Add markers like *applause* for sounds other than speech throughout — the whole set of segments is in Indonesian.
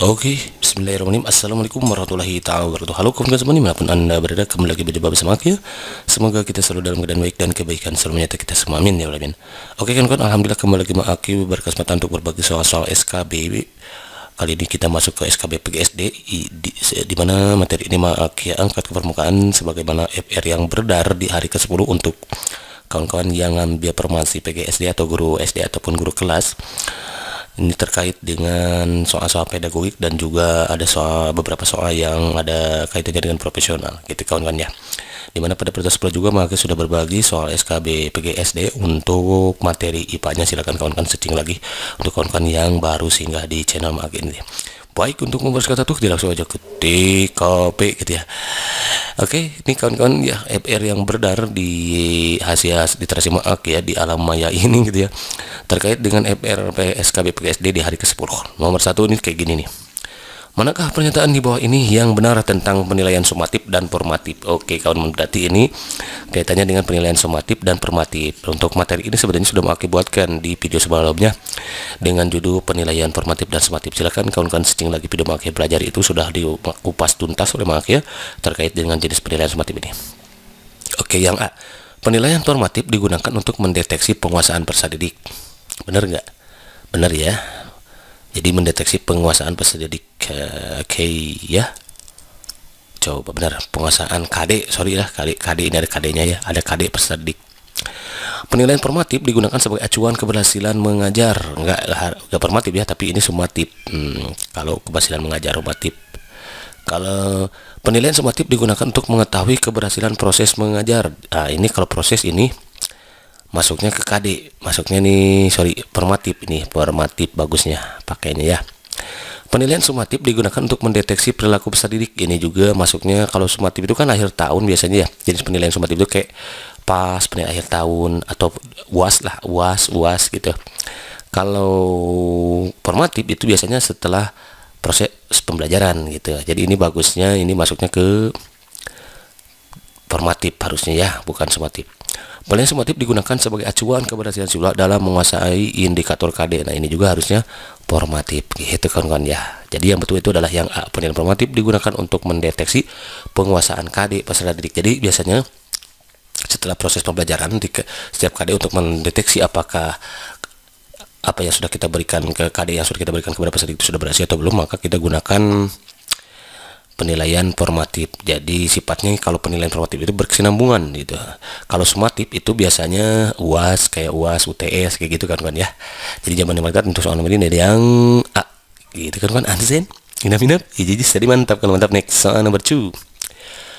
Oke, okay. bismillahirrahmanirrahim Assalamualaikum warahmatullahi taala wabarakatuh Halo kawan kawan semua dimanapun anda berada Kembali lagi berjumpa bersama aku ya Semoga kita selalu dalam keadaan baik dan kebaikan selalu menyertai kita semua Amin ya Rabbil Oke okay, kawan-kawan, Alhamdulillah kembali lagi sama aku Berkesempatan untuk berbagi soal-soal SKB Kali ini kita masuk ke SKB PGSD di, di, di mana materi ini Ma'aki angkat ke permukaan Sebagaimana FR yang beredar di hari ke-10 untuk Kawan-kawan yang ngambil formasi PGSD atau guru SD ataupun guru kelas ini terkait dengan soal-soal pedagogik dan juga ada soal beberapa soal yang ada kaitannya dengan profesional gitu kawan-kawan ya dimana pada prioritas 10 juga maka sudah berbagi soal SKB PGSD untuk materi IPA-nya silahkan kawan-kawan searching lagi untuk kawan-kawan yang baru singgah di channel Magen ini baik untuk membahas kata tuh langsung aja ketik KP, gitu ya Oke, ini kawan-kawan ya FR yang beredar di Asia di Trasimaak ya di alam maya *laughs* ini gitu ya. Terkait dengan FR PSKB PSD di hari ke-10. Nomor satu ini kayak gini nih. Manakah pernyataan di bawah ini yang benar tentang penilaian sumatif dan formatif? Oke, kawan berarti ini kaitannya dengan penilaian sumatif dan formatif. Untuk materi ini sebenarnya sudah mengakibatkan buatkan di video sebelumnya dengan judul penilaian formatif dan sumatif. Silakan kawan-kawan searching lagi video Maki belajar itu sudah kupas tuntas oleh Maki ya, terkait dengan jenis penilaian sumatif ini. Oke, yang A. Penilaian formatif digunakan untuk mendeteksi penguasaan peserta didik. Benar nggak? Benar ya. Jadi mendeteksi penguasaan peserta didik Oke eh, ya, coba benar penguasaan KD sorry lah kali KD ini ada KD-nya ya ada KD peserta didik. penilaian formatif digunakan sebagai acuan keberhasilan mengajar enggak enggak formatif ya tapi ini sumatif hmm, kalau keberhasilan mengajar formatif kalau penilaian sumatif digunakan untuk mengetahui keberhasilan proses mengajar nah, ini kalau proses ini masuknya ke KD masuknya nih sorry formatif ini formatif bagusnya pakainya ya Penilaian sumatif digunakan untuk mendeteksi perilaku peserta didik. Ini juga masuknya kalau sumatif itu kan akhir tahun biasanya ya. Jadi penilaian sumatif itu kayak pas penilaian akhir tahun atau UAS lah, UAS, UAS gitu. Kalau formatif itu biasanya setelah proses pembelajaran gitu. Jadi ini bagusnya ini masuknya ke formatif harusnya ya, bukan sumatif. Paling sumatif digunakan sebagai acuan keberhasilan siswa dalam menguasai indikator KD. Nah, ini juga harusnya formatif gitu kan kan ya. Jadi yang betul itu adalah yang A. Penilaian formatif digunakan untuk mendeteksi penguasaan KD peserta didik. Jadi biasanya setelah proses pembelajaran di setiap KD untuk mendeteksi apakah apa yang sudah kita berikan ke KD yang sudah kita berikan kepada peserta didik sudah berhasil atau belum, maka kita gunakan penilaian formatif. Jadi sifatnya kalau penilaian formatif itu berkesinambungan gitu. Kalau sumatif itu biasanya UAS kayak UAS, UTS kayak gitu kan kan ya. Jadi zaman mereka untuk soal nomor ini ada yang A gitu kan kan Anzen. Inap inap, iya, jadi jadi mantap kalau mantap next soal nomor 2.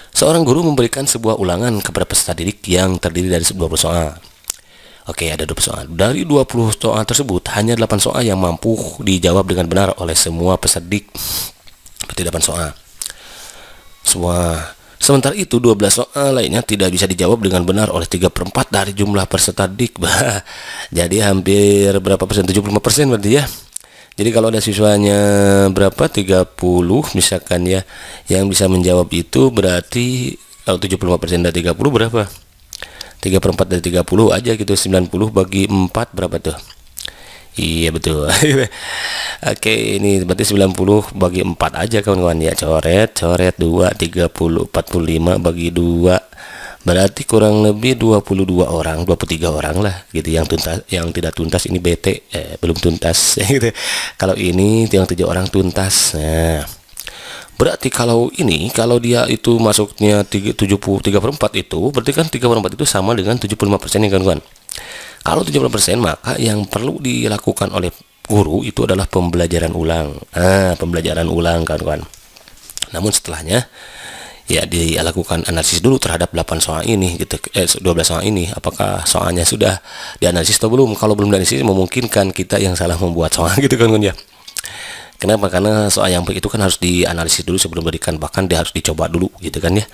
Seorang guru memberikan sebuah ulangan kepada peserta didik yang terdiri dari 20 soal. Oke, ada dua soal. Dari 20 soal tersebut, hanya 8 soal yang mampu dijawab dengan benar oleh semua peserta didik. Berarti 8 soal. Semua. Sementara itu, 12 soal eh, lainnya tidak bisa dijawab dengan benar oleh 3 per 4 dari jumlah peserta dikbah. *laughs* Jadi hampir berapa persen? 75 persen berarti ya. Jadi kalau ada siswanya berapa? 30 misalkan ya. Yang bisa menjawab itu berarti kalau 75 persen dari 30 berapa? 3 per 4 dari 30 aja gitu. 90 bagi 4 berapa tuh? Iya betul. *laughs* Oke, ini berarti 90 bagi 4 aja kawan-kawan ya. Coret, coret 2 30 45 bagi 2. Berarti kurang lebih 22 orang, 23 orang lah gitu yang tuntas yang tidak tuntas ini BT eh, belum tuntas *laughs* gitu. Kalau ini yang 7 orang tuntas. Nah. Berarti kalau ini kalau dia itu masuknya 3, 70 3 per 4 itu berarti kan 3 per 4 itu sama dengan 75% ya kawan-kawan. Kalau 70% maka yang perlu dilakukan oleh guru itu adalah pembelajaran ulang. Ah, pembelajaran ulang kan, kawan Namun setelahnya ya dilakukan analisis dulu terhadap 8 soal ini gitu eh 12 soal ini apakah soalnya sudah dianalisis atau belum kalau belum dianalisis memungkinkan kita yang salah membuat soal *laughs* gitu kan ya Kenapa? Karena soal yang itu kan harus dianalisis dulu sebelum berikan, bahkan dia harus dicoba dulu gitu kan ya.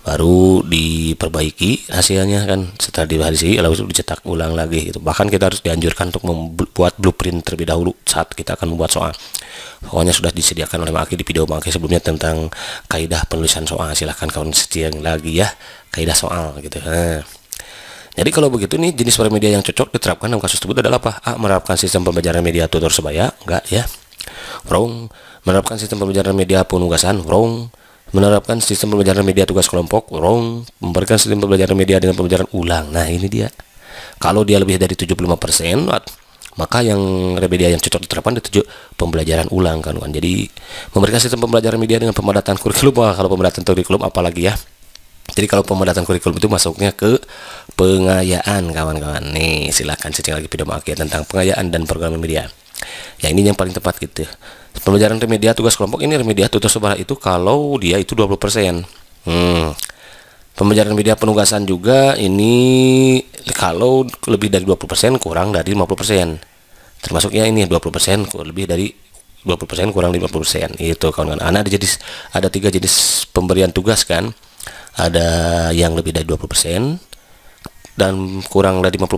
Baru diperbaiki hasilnya kan setelah divalidasi lalu dicetak ulang lagi gitu. Bahkan kita harus dianjurkan untuk membuat blueprint terlebih dahulu saat kita akan membuat soal. Pokoknya sudah disediakan oleh Maki di video Maki sebelumnya tentang kaidah penulisan soal. Silahkan kawan setiang lagi ya kaidah soal gitu. Nah. Jadi kalau begitu nih jenis media yang cocok diterapkan dalam kasus tersebut adalah apa? A. Menerapkan sistem pembelajaran media tutor sebaya, enggak ya wrong menerapkan sistem pembelajaran media penugasan wrong menerapkan sistem pembelajaran media tugas kelompok wrong memberikan sistem pembelajaran media dengan pembelajaran ulang nah ini dia kalau dia lebih dari 75% maka yang remedia yang cocok diterapkan itu pembelajaran ulang kan kan jadi memberikan sistem pembelajaran media dengan pemadatan kurikulum wah kalau pemadatan kurikulum apalagi ya jadi kalau pemadatan kurikulum itu masuknya ke pengayaan kawan-kawan nih silahkan cek lagi video makia tentang pengayaan dan program media ya ini yang paling tepat gitu pembelajaran remedia tugas kelompok ini remedia tugas sebarat itu kalau dia itu 20% hmm. pembelajaran media penugasan juga ini kalau lebih dari 20% kurang dari 50% termasuknya ini 20% lebih dari 20% kurang 50% itu kawan-kawan anak ada jenis ada tiga jenis pemberian tugas kan ada yang lebih dari 20% dan kurang dari 50%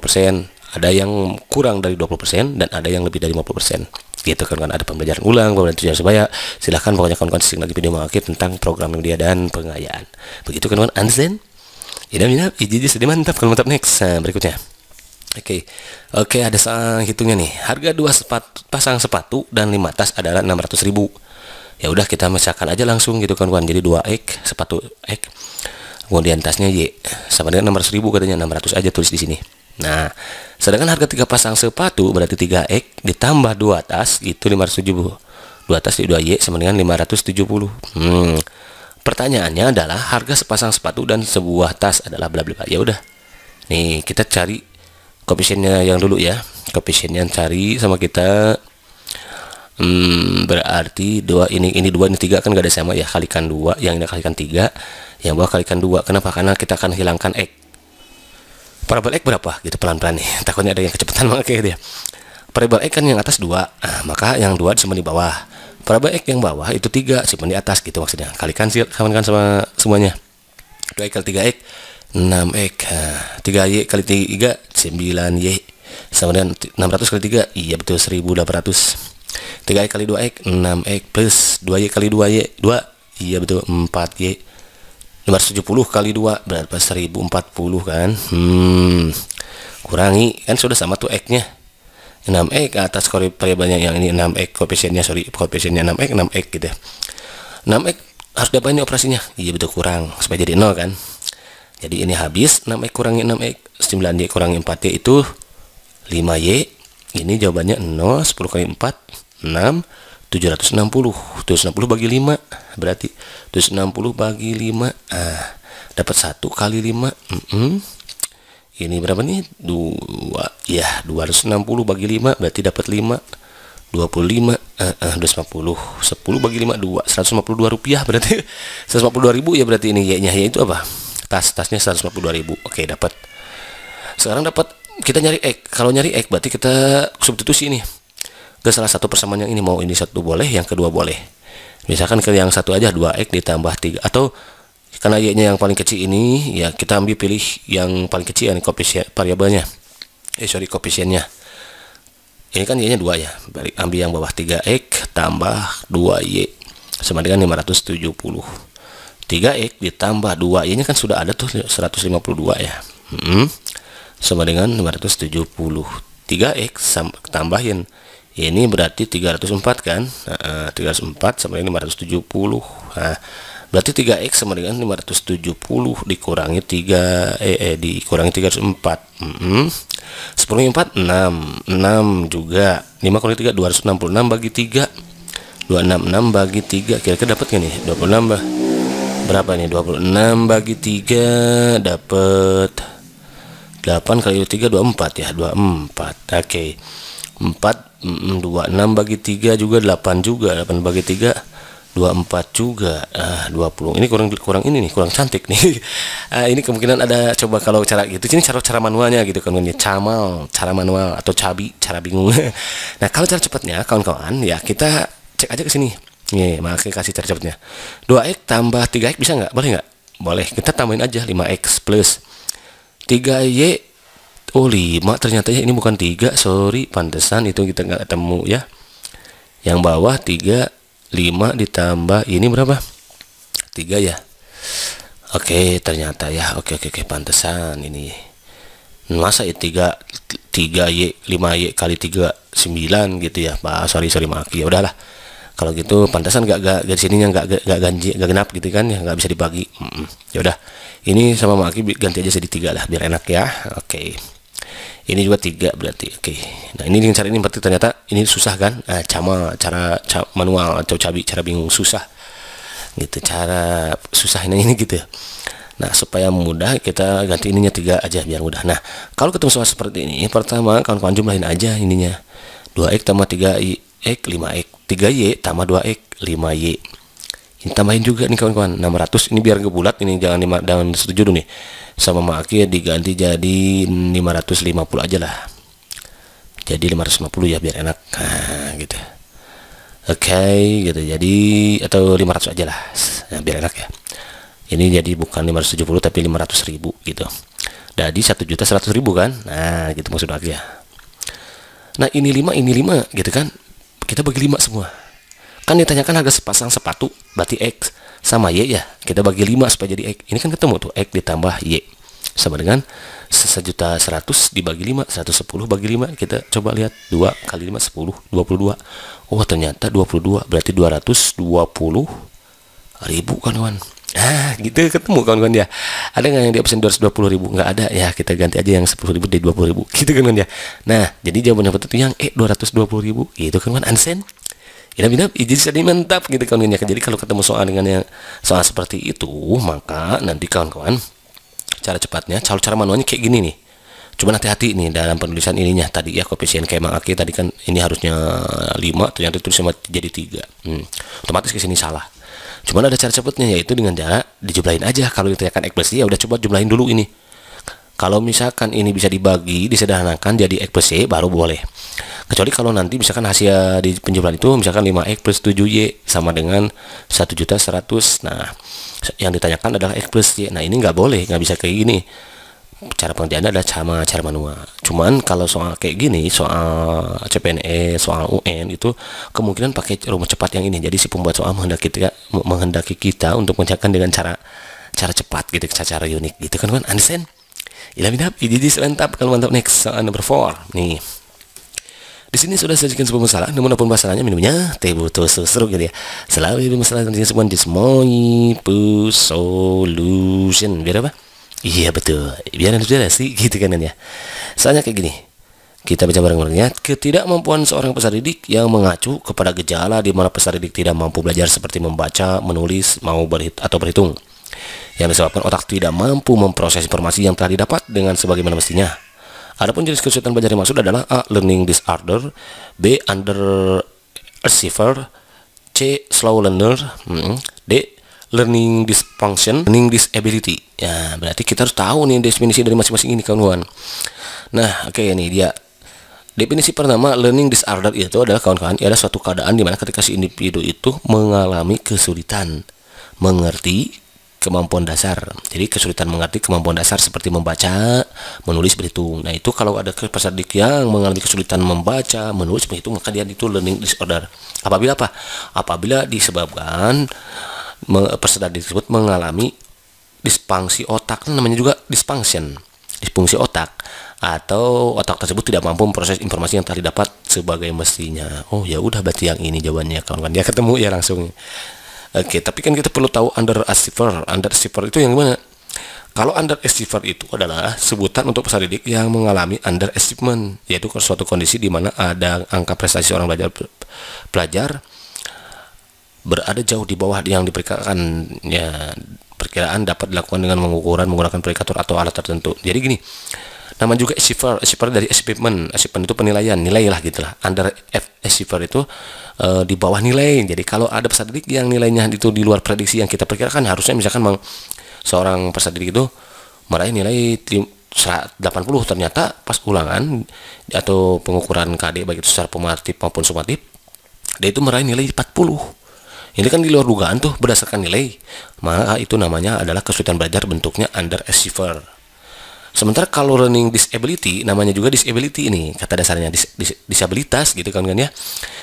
ada yang kurang dari 20% dan ada yang lebih dari 50% gitu kan, kan ada pembelajaran ulang pembelajaran tujuan sebaya silahkan pokoknya kawan-kawan sering lagi video mengakhir tentang program media dan pengayaan begitu kan kawan ini ini ini jadi sedih mantap kalau mantap next eh, berikutnya Oke, okay. oke okay, ada sang hitungnya nih. Harga dua sepatu, pasang sepatu dan lima tas adalah enam ratus ribu. Ya udah kita misalkan aja langsung gitu kan kawan. Jadi dua ek sepatu ek. Kemudian tasnya Y sama dengan ratus ribu katanya enam ratus aja tulis di sini. Nah, sedangkan harga tiga pasang sepatu berarti 3X ditambah dua tas itu 570. Dua tas di dua y sama dengan 570. Hmm. Pertanyaannya adalah harga sepasang sepatu dan sebuah tas adalah bla bla bla. Ya udah. Nih, kita cari koefisiennya yang dulu ya. Koefisiennya cari sama kita Hmm, berarti dua ini ini dua ini tiga kan gak ada sama ya kalikan dua yang ini kalikan tiga yang bawah kalikan dua kenapa karena kita akan hilangkan x Parabel X berapa? Gitu pelan-pelan nih. Takutnya ada yang kecepatan *laughs* banget kayak dia. Gitu ya. Parabel X kan yang atas dua, nah, maka yang dua disimpan di bawah. Parabel X yang bawah itu tiga, simpan di atas gitu maksudnya. Kalikan sih, kawan kan sama semuanya. Dua kali 3 x 6 x 3 ah, y kali tiga, sembilan y sama dengan ratus kali tiga, iya betul seribu 1800 3 x kali dua x enam x plus dua y kali dua y dua, iya betul empat y 570 kali 2 berapa 1040 kan hmm kurangi kan sudah sama tuh x nya 6x atas variabelnya yang ini 6x koefisiennya sorry koefisiennya 6x 6x gitu ya 6x harus diapain ini operasinya iya betul kurang supaya jadi 0 kan jadi ini habis 6x kurangi 6x 9y kurangi 4y itu 5y ini jawabannya 0 10 kali 4 6 760 760 bagi 5 berarti 260 bagi 5 ah dapat 1 kali 5 mm -mm. ini berapa nih 2 ya 260 bagi 5 berarti dapat 5 25 eh, eh, 250 10 bagi 5 2 152 rupiah berarti 152 *laughs* ribu ya berarti ini ya ya itu apa tas tasnya 152 ribu oke dapat sekarang dapat kita nyari ek kalau nyari ek berarti kita substitusi ini ke salah satu persamaan yang ini mau ini satu boleh yang kedua boleh misalkan ke yang satu aja 2x ditambah 3 atau karena y-nya yang paling kecil ini ya kita ambil pilih yang paling kecil yang koefisien variabelnya eh sorry koefisiennya ini kan y-nya 2 ya balik ambil yang bawah 3x tambah 2y sama dengan 570 3x ditambah 2 y-nya kan sudah ada tuh 152 ya hmm, sama dengan 570 3x tambahin ini berarti 304 kan nah, 304 sama 570 nah, berarti 3x sama dengan 570 dikurangi 3 eh, eh dikurangi 304 mm -hmm. 10 4 6 6 juga 5 kali 3 266 bagi 3 266 bagi 3 kira-kira dapat gini. 26 bah berapa nih 26 bagi 3 dapat 8 kali 3 24 ya 24 oke okay. 4 26 mm, bagi 3 juga 8 juga 8 bagi 3 24 juga ah 20 ini kurang kurang ini nih kurang cantik nih *laughs* ah, ini kemungkinan ada coba kalau cara gitu ini cara cara manualnya gitu kan camal cara manual atau cabi cara bingung *laughs* nah kalau cara cepatnya kawan-kawan ya kita cek aja ke sini nih iya, iya, maka kasih cara cepatnya 2x tambah 3x bisa nggak boleh nggak boleh kita tambahin aja 5x plus 3y oh lima ternyata ya ini bukan tiga sorry pantesan itu kita nggak ketemu ya yang bawah tiga lima ditambah ini berapa tiga ya oke ternyata ya oke oke oke pantesan ini masa ya tiga 3Y lima y kali tiga sembilan gitu ya Pak sorry sorry maki ya udahlah kalau gitu pantesan gak, gak dari sininya nggak gak, gak ganji gak genap gitu kan ya nggak bisa dibagi mm -mm. ya udah ini sama Maki ganti aja jadi tiga lah biar enak ya oke okay ini juga tiga berarti oke okay. nah ini dengan cara ini berarti ternyata ini susah kan nah, cama cara ca manual atau cabi cara bingung susah gitu cara susahnya ini gitu ya. nah supaya mudah kita ganti ininya tiga aja biar mudah nah kalau ketemu soal seperti ini pertama kawan-kawan jumlahin aja ininya 2x tambah 3y x 5x 3y tambah 2x 5y ini tambahin juga nih kawan-kawan 600 ini biar nggak bulat ini jangan lima, jangan setuju dulu nih sama maki diganti jadi 550 aja lah jadi 550 ya biar enak nah, gitu oke okay, gitu jadi atau 500 aja lah nah, biar enak ya ini jadi bukan 570 tapi 500.000 gitu jadi 1 juta 100.000 kan nah gitu maksud aku ya nah ini 5 ini 5 gitu kan kita bagi 5 semua Kan ditanyakan harga sepasang sepatu, berarti X sama Y ya. Kita bagi 5 supaya jadi X. Ini kan ketemu tuh, X ditambah Y. Sama dengan 1.100.000 dibagi 5, 110 bagi 5. Kita coba lihat, 2 kali 5, 10, 22. Oh, ternyata 22, berarti 220 ribu kawan-kawan. Nah, gitu ketemu kawan-kawan ya. Ada nggak yang di option 220 ribu? Nggak ada ya. Kita ganti aja yang 10 ribu jadi 20 ribu. Gitu kan ya. Nah, jadi jawabannya betul yang E eh, 220 ribu. Gitu kan kawan, unsend. Inap-inap, izin jadi mantap gitu kawan-kawan. Jadi kalau ketemu soal dengan yang soal seperti itu, maka nanti kawan-kawan cara cepatnya, cara cara manualnya kayak gini nih. Cuman hati-hati nih dalam penulisan ininya tadi ya koefisien kayak aki tadi kan ini harusnya 5 ternyata itu sama jadi 3. Hmm. Otomatis ke sini salah. Cuman ada cara cepatnya yaitu dengan cara dijumlahin aja kalau ditanyakan ekspresi ya udah coba jumlahin dulu ini kalau misalkan ini bisa dibagi, disederhanakan jadi X plus Y baru boleh. Kecuali kalau nanti misalkan hasil di penjumlahan itu misalkan 5X plus 7Y sama dengan juta seratus. Nah, yang ditanyakan adalah X plus Y. Nah, ini nggak boleh, nggak bisa kayak gini. Cara pengerjaannya adalah sama cara manual. Cuman kalau soal kayak gini, soal CPNS, e, soal UN itu kemungkinan pakai rumus cepat yang ini. Jadi si pembuat soal menghendaki kita, menghendaki kita untuk mencatatkan dengan cara cara cepat gitu cara, cara unik gitu kan kan understand Ila bin Habib, jadi selentap kalau mantap next soal number 4. Nih. Di sini sudah saya jadikan sebuah masalah, namun apapun masalahnya minumnya teh butuh seru gitu ya. Selalu ada masalah tentang semua dismoi pu solution. Biar apa? Iya betul. Biar jelas sih gitu kan ya. Soalnya kayak gini. Kita baca bareng-barengnya, ketidakmampuan seorang peserta didik yang mengacu kepada gejala di mana peserta didik tidak mampu belajar seperti membaca, menulis, mau berhit atau berhitung yang disebabkan otak tidak mampu memproses informasi yang telah didapat dengan sebagaimana mestinya. Adapun jenis kesulitan belajar yang adalah A. Learning disorder B. Under receiver, C. Slow learner hmm, D. Learning dysfunction Learning disability Ya berarti kita harus tahu nih definisi dari masing-masing ini kawan-kawan Nah oke okay, nih dia Definisi pertama learning disorder itu adalah kawan-kawan ialah suatu keadaan di mana ketika si individu itu mengalami kesulitan mengerti kemampuan dasar. Jadi kesulitan mengerti kemampuan dasar seperti membaca, menulis, berhitung. Nah itu kalau ada peserta didik yang mengalami kesulitan membaca, menulis, berhitung, maka dia itu learning disorder. Apabila apa? Apabila disebabkan peserta didik tersebut mengalami disfungsi otak, kan namanya juga dysfunction, disfungsi otak atau otak tersebut tidak mampu memproses informasi yang telah didapat sebagai mestinya. Oh ya udah berarti yang ini jawabannya kawan-kawan. Dia ya, ketemu ya langsung. Oke, tapi kan kita perlu tahu underachiever. Underachiever itu yang gimana? Kalau underachiever itu adalah sebutan untuk peserta didik yang mengalami underachievement, yaitu suatu kondisi di mana ada angka prestasi orang belajar pelajar berada jauh di bawah yang diperkirakan ya perkiraan dapat dilakukan dengan mengukuran menggunakan predikator atau alat tertentu. Jadi gini, Nama juga achiever, achiever dari achievement. Achievement itu penilaian, nilai lah gitu lah. Under achiever itu e, di bawah nilai. Jadi kalau ada peserta didik yang nilainya itu di luar prediksi yang kita perkirakan, harusnya misalkan meng seorang peserta didik itu meraih nilai 80 ternyata pas ulangan atau pengukuran KD baik itu secara pematif maupun sumatif dia itu meraih nilai 40 ini kan di luar dugaan tuh berdasarkan nilai maka itu namanya adalah kesulitan belajar bentuknya under achiever Sementara kalau learning disability, namanya juga disability ini, kata dasarnya dis, dis, disabilitas gitu kan kan ya,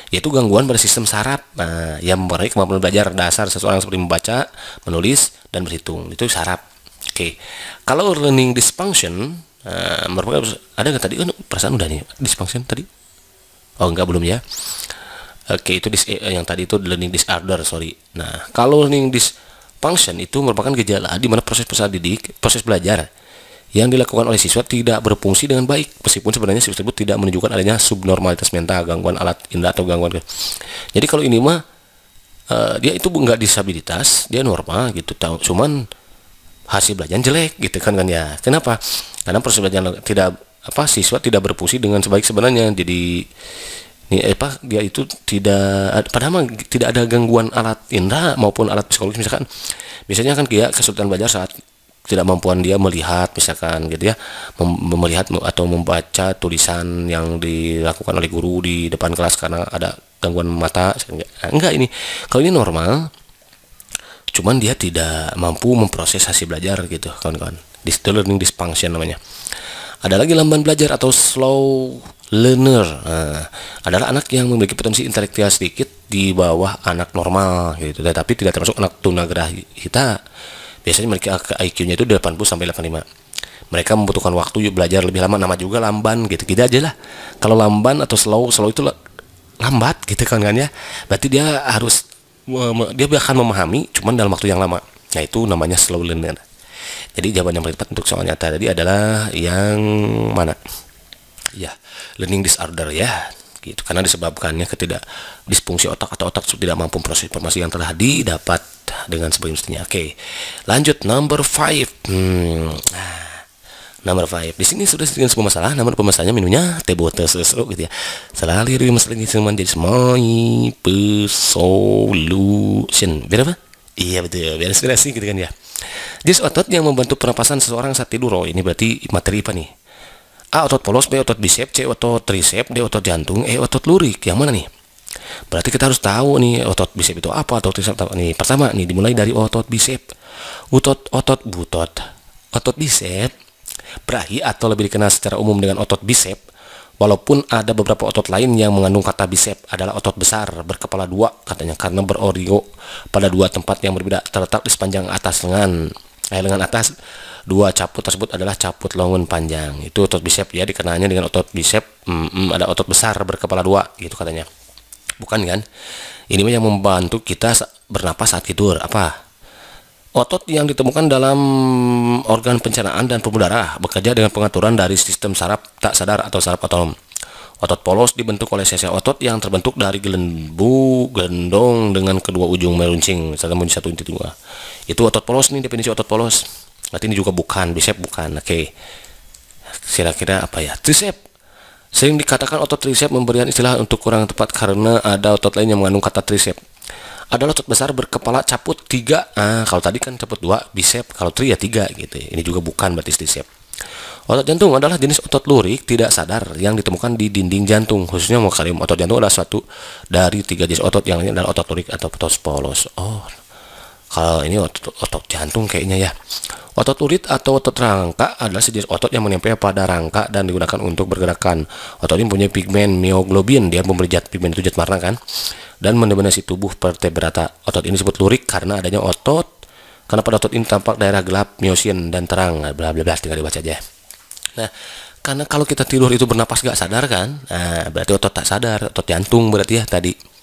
yaitu gangguan pada sistem saraf nah, yang mempengaruhi kemampuan belajar dasar seseorang seperti membaca, menulis, dan berhitung. Itu saraf. Oke, kalau learning dysfunction, uh, merupakan ada nggak tadi Oh, perasaan udah nih dysfunction tadi? Oh enggak belum ya. Oke itu dis, eh, yang tadi itu learning disorder sorry. Nah kalau learning dysfunction itu merupakan gejala di mana proses proses didik, proses belajar yang dilakukan oleh siswa tidak berfungsi dengan baik meskipun sebenarnya siswa tersebut tidak menunjukkan adanya subnormalitas mental gangguan alat indah atau gangguan jadi kalau ini mah uh, dia itu nggak disabilitas dia normal gitu cuman hasil belajar jelek gitu kan kan ya kenapa karena proses belajar tidak apa siswa tidak berfungsi dengan sebaik sebenarnya jadi ini eh, apa dia itu tidak padahal mah tidak ada gangguan alat indah maupun alat psikologis misalkan biasanya kan dia kesulitan belajar saat tidak mampuan dia melihat misalkan gitu ya mem melihat atau membaca tulisan yang dilakukan oleh guru di depan kelas karena ada gangguan mata nah, enggak ini kalau ini normal cuman dia tidak mampu memproses hasil belajar gitu kawan-kawan itu learning dysfunction namanya ada lagi lamban belajar atau slow learner nah, adalah anak yang memiliki potensi intelektual sedikit di bawah anak normal gitu tapi tidak termasuk anak tunagrahita biasanya mereka IQ-nya itu 80 sampai 85 mereka membutuhkan waktu belajar lebih lama nama juga lamban gitu Kita gitu aja lah kalau lamban atau slow slow itu lambat gitu kan kan ya berarti dia harus dia akan memahami cuman dalam waktu yang lama Nah itu namanya slow learner jadi jawaban yang paling tepat untuk soal nyata tadi adalah yang mana ya learning disorder ya gitu karena disebabkannya ketidak disfungsi otak atau otak tidak mampu proses informasi yang telah didapat dengan sebelumnya. Oke, lanjut number five. Hmm. Nah, number five. Di sini sudah dengan sebuah masalah. Namun pemesannya teh tebo susu gitu ya. Selalu dari masalah ini semuanya jadi my solution. Biar apa? Iya betul. Biar inspirasi gitu kan ya. Jis otot yang membantu pernapasan seseorang saat tidur. Oh, ini berarti materi apa nih? A otot polos, B otot bisep, C otot tricep, D otot jantung, E otot lurik. Yang mana nih? Berarti kita harus tahu nih otot bisep itu apa, otot bisep apa. Nih, pertama nih dimulai dari otot bisep. Otot otot butot. Otot bisep berahi atau lebih dikenal secara umum dengan otot bisep Walaupun ada beberapa otot lain yang mengandung kata bisep adalah otot besar berkepala dua katanya karena berorio pada dua tempat yang berbeda terletak di sepanjang atas lengan. Eh, lengan atas dua caput tersebut adalah caput longun panjang itu otot bisep ya dikenalnya dengan otot bisep hmm, hmm, ada otot besar berkepala dua gitu katanya bukan kan? Ini yang membantu kita bernapas saat tidur. Apa? Otot yang ditemukan dalam organ pencernaan dan pembuluh darah bekerja dengan pengaturan dari sistem saraf tak sadar atau saraf otonom. Otot polos dibentuk oleh sel otot yang terbentuk dari gelembu, gendong dengan kedua ujung meruncing serta menjadi satu inti dua. Itu otot polos nih definisi otot polos. Berarti ini juga bukan, bisep bukan. Oke. Okay. Kira-kira apa ya? Tricep Sering dikatakan otot trisep memberikan istilah untuk kurang tepat karena ada otot lain yang mengandung kata trisep. Ada otot besar berkepala caput 3. Ah, kalau tadi kan caput 2, bisep, kalau tri ya 3 gitu. Ya. Ini juga bukan berarti trisep. Otot jantung adalah jenis otot lurik tidak sadar yang ditemukan di dinding jantung. Khususnya mekarium otot jantung adalah suatu dari tiga jenis otot yang lainnya adalah otot lurik atau otot polos. Oh, kalau ini otot, otot jantung kayaknya ya. Otot urit atau otot rangka adalah sejenis otot yang menempel pada rangka dan digunakan untuk bergerakan. Otot ini punya pigmen mioglobin, dia memberi zat pigmen itu zat warna kan, dan mendominasi tubuh vertebrata. Otot ini disebut lurik karena adanya otot, karena pada otot ini tampak daerah gelap, miosin dan terang, bla bla bla, tinggal dibaca aja. Nah, karena kalau kita tidur itu bernapas gak sadar kan, nah berarti otot tak sadar, otot jantung berarti ya tadi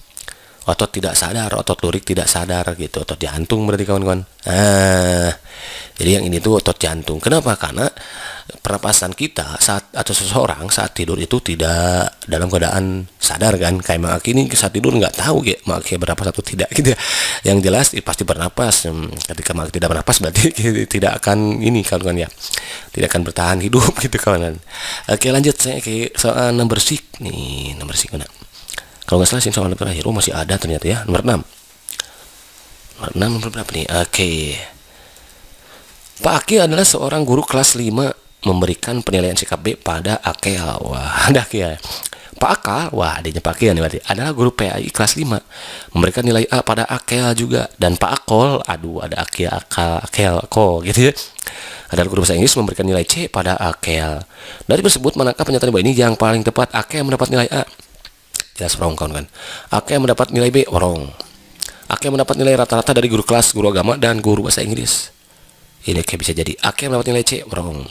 otot tidak sadar otot lurik tidak sadar gitu otot jantung berarti kawan-kawan ah jadi yang ini tuh otot jantung kenapa karena pernapasan kita saat atau seseorang saat tidur itu tidak dalam keadaan sadar kan kayak Mak ini saat tidur nggak tahu ya Mak berapa satu tidak gitu ya. yang jelas pasti bernapas hmm, ketika Mak tidak bernapas berarti *laughs* tidak akan ini kawan-kawan ya tidak akan bertahan hidup *laughs* gitu kawan kawan oke lanjut saya ke soal number six nih nomor six mana kalau nggak salah sih soal terakhir oh masih ada ternyata ya nomor 6 nomor 6 nomor berapa nih oke okay. Pak Aki adalah seorang guru kelas 5 memberikan penilaian sikap B pada Akea wah *laughs* ada Akea ya. Pak Aka, wah adanya Pak Akea ya nih berarti, adalah guru PAI kelas 5. Memberikan nilai A pada Akea juga. Dan Pak Akol, aduh ada Akea, Akal, Akel, Kol gitu ya. Adalah guru bahasa Inggris memberikan nilai C pada Akel. Dari tersebut, manakah pernyataan bahwa ini yang paling tepat? Akel mendapat nilai A jelas wrong kawan kan Ake yang mendapat nilai B orang. Ake yang mendapat nilai rata-rata dari guru kelas guru agama dan guru bahasa Inggris ini kayak bisa jadi Ake yang mendapat nilai C orang.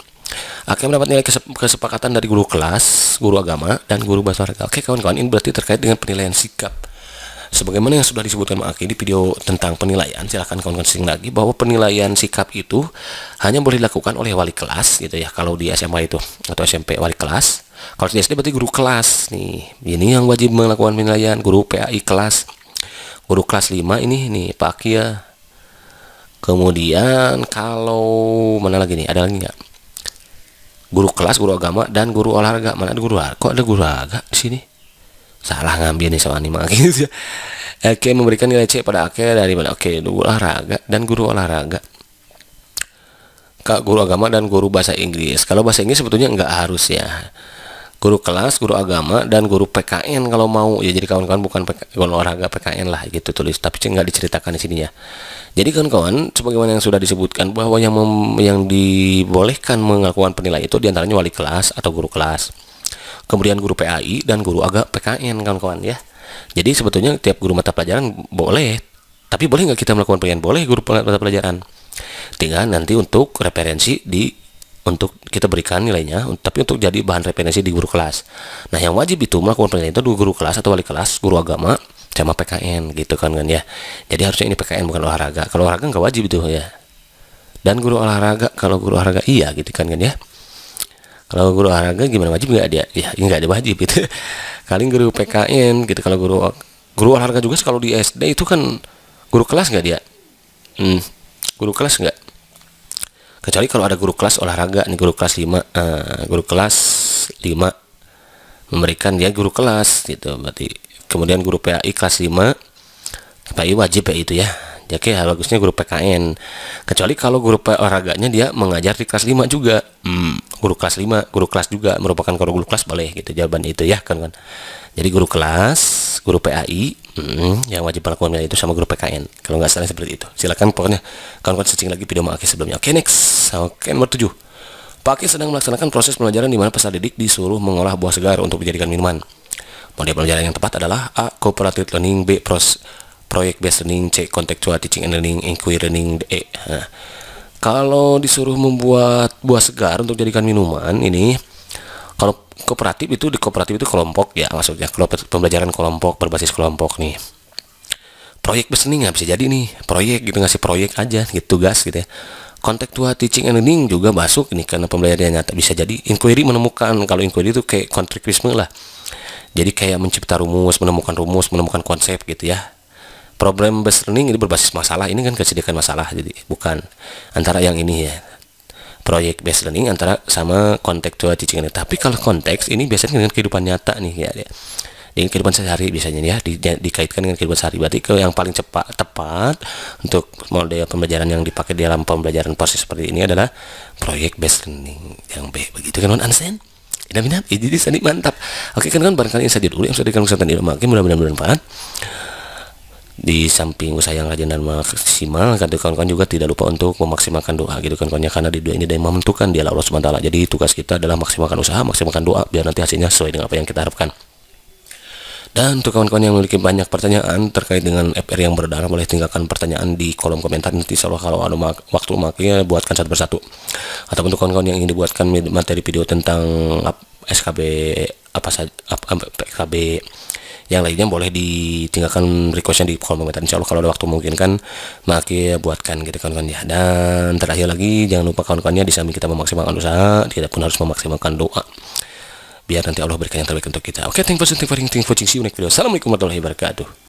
Ake yang mendapat nilai kesepakatan dari guru kelas guru agama dan guru bahasa Inggris oke kawan-kawan ini berarti terkait dengan penilaian sikap sebagaimana yang sudah disebutkan mengakui di video tentang penilaian silahkan kawan-kawan sing lagi bahwa penilaian sikap itu hanya boleh dilakukan oleh wali kelas gitu ya kalau di SMA itu atau SMP wali kelas kalau di SD berarti guru kelas nih. Ini yang wajib melakukan penilaian guru PAI kelas. Guru kelas 5 ini nih Pak Kia. Kemudian kalau mana lagi nih? Ada lagi nggak? Guru kelas, guru agama dan guru olahraga. Mana ada guru olahraga? Kok ada guru olahraga di sini? Salah ngambil nih sama anima *laughs* gitu ya. Oke, memberikan nilai C pada Akhir dari mana? Oke, guru olahraga dan guru olahraga Kak guru agama dan guru bahasa Inggris. Kalau bahasa Inggris sebetulnya nggak harus ya guru kelas, guru agama, dan guru PKN kalau mau ya. Jadi kawan-kawan bukan PK, olahraga PKN lah gitu tulis, tapi nggak diceritakan di sini ya. Jadi kawan-kawan, sebagaimana yang sudah disebutkan bahwa yang mem, yang dibolehkan melakukan penilaian itu diantaranya wali kelas atau guru kelas, kemudian guru PAI dan guru agak PKN kawan-kawan ya. Jadi sebetulnya tiap guru mata pelajaran boleh, tapi boleh nggak kita melakukan penilaian? Boleh guru mata pelajaran. Tinggal nanti untuk referensi di untuk kita berikan nilainya tapi untuk jadi bahan referensi di guru kelas nah yang wajib itu melakukan penilaian itu guru kelas atau wali kelas guru agama sama PKN gitu kan kan ya jadi harusnya ini PKN bukan olahraga kalau olahraga nggak wajib itu ya dan guru olahraga kalau guru olahraga iya gitu kan kan ya kalau guru olahraga gimana wajib nggak dia ya nggak ada wajib itu kaling *laughs* guru PKN gitu kalau guru guru olahraga juga kalau di SD itu kan guru kelas nggak dia hmm, guru kelas nggak kecuali kalau ada guru kelas olahraga nih guru kelas 5 uh, eh, guru kelas 5 memberikan dia guru kelas gitu berarti kemudian guru PAI kelas 5 PAI wajib ya itu ya jadi bagusnya guru PKN kecuali kalau guru olahraganya dia mengajar di kelas 5 juga hmm, guru kelas 5 guru kelas juga merupakan kalau guru kelas boleh gitu jawaban itu ya kan kan jadi guru kelas guru PAI hmm, yang wajib melakukan itu sama grup PKN kalau nggak salah seperti itu silakan pokoknya kawan-kawan searching lagi video Maki sebelumnya oke okay, next oke okay, nomor 7 Pakai sedang melaksanakan proses pelajaran di mana peserta didik disuruh mengolah buah segar untuk dijadikan minuman model pelajaran yang tepat adalah A. Cooperative Learning B. Pros Project Based Learning C. Contextual Teaching and Learning Inquiry Learning d e. nah, kalau disuruh membuat buah segar untuk dijadikan minuman ini kalau kooperatif itu di kooperatif itu kelompok ya maksudnya kalau pembelajaran kelompok berbasis kelompok nih proyek bersening nggak bisa jadi nih proyek gitu ngasih proyek aja gitu tugas gitu ya tua teaching and learning juga masuk ini karena pembelajaran nyata bisa jadi inquiry menemukan kalau inquiry itu kayak kontrikisme lah jadi kayak mencipta rumus menemukan rumus menemukan konsep gitu ya problem best learning ini berbasis masalah ini kan kesediakan masalah jadi bukan antara yang ini ya proyek based learning antara sama kontekstual teaching ini. Tapi kalau konteks ini biasanya dengan kehidupan nyata nih ya. ya. Dengan kehidupan sehari biasanya ya di, dikaitkan dengan kehidupan sehari. Berarti ke yang paling cepat tepat untuk model pembelajaran yang dipakai dalam pembelajaran proses seperti ini adalah proyek based learning yang B. Begitu kan understand? ini minap, ini mantap. Oke kan kan barangkali saja dulu yang sudah dikandung santan ilmu. Oke mudah-mudahan bermanfaat di samping usaha yang rajin dan maksimal kan kawan-kawan juga tidak lupa untuk memaksimalkan doa gitu kan kawannya karena di doa ini dia menentukan dia Allah SWT jadi tugas kita adalah maksimalkan usaha maksimalkan doa biar nanti hasilnya sesuai dengan apa yang kita harapkan dan untuk kawan-kawan yang memiliki banyak pertanyaan terkait dengan FR yang berdarah boleh tinggalkan pertanyaan di kolom komentar nanti insyaallah kalau ada waktu makanya buatkan satu persatu atau untuk kawan-kawan yang ingin dibuatkan materi video tentang SKB apa saja SKB yang lainnya boleh ditinggalkan requestnya di kolom komentar insya Allah kalau ada waktu mungkin kan maka buatkan gitu kawan-kawan ya dan terakhir lagi jangan lupa kawan-kawannya di samping kita memaksimalkan usaha tidak pun harus memaksimalkan doa biar nanti Allah berikan yang terbaik untuk kita oke okay, thank you for watching thank you for watching see you next video assalamualaikum warahmatullahi wabarakatuh